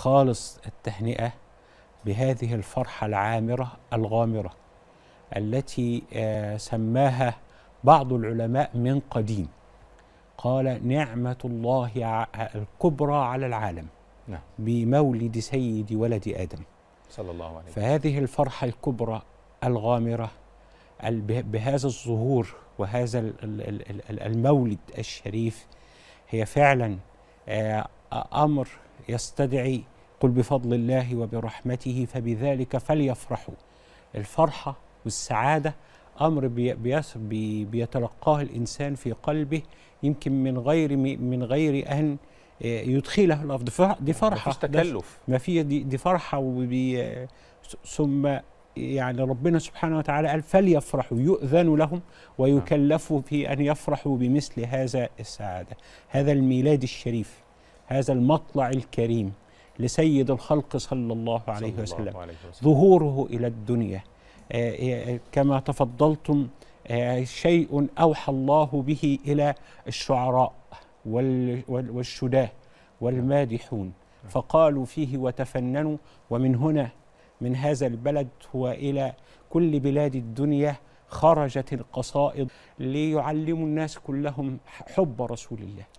خالص التهنئة بهذه الفرحة العامرة الغامرة التي آه، سماها بعض العلماء من قديم قال نعمة الله الكبرى على العالم نعم. بمولد سيد ولد آدم صلى الله عليه وسلم فهذه الفرحة الكبرى الغامرة بهذا الظهور وهذا المولد الشريف هي فعلا آه، أمر يستدعي قل بفضل الله وبرحمته فبذلك فليفرحوا الفرحة والسعادة أمر بيتلقاه الإنسان في قلبه يمكن من غير من غير أن آه، يدخله الأرض دي فرحة مفيش تكلف ما في دي, دي فرحة ثم يعني ربنا سبحانه وتعالى قال فليفرحوا يؤذن لهم ويكلفوا في أن يفرحوا بمثل هذا السعادة هذا الميلاد الشريف هذا المطلع الكريم لسيد الخلق صلى الله عليه صلى وسلم, الله عليه وسلم ظهوره إلى الدنيا آه، آه، كما تفضلتم آه، شيء أوحى الله به إلى الشعراء والشداه والمادحون فقالوا فيه وتفننوا ومن هنا من هذا البلد وإلى كل بلاد الدنيا خرجت القصائد ليعلموا الناس كلهم حب رسول الله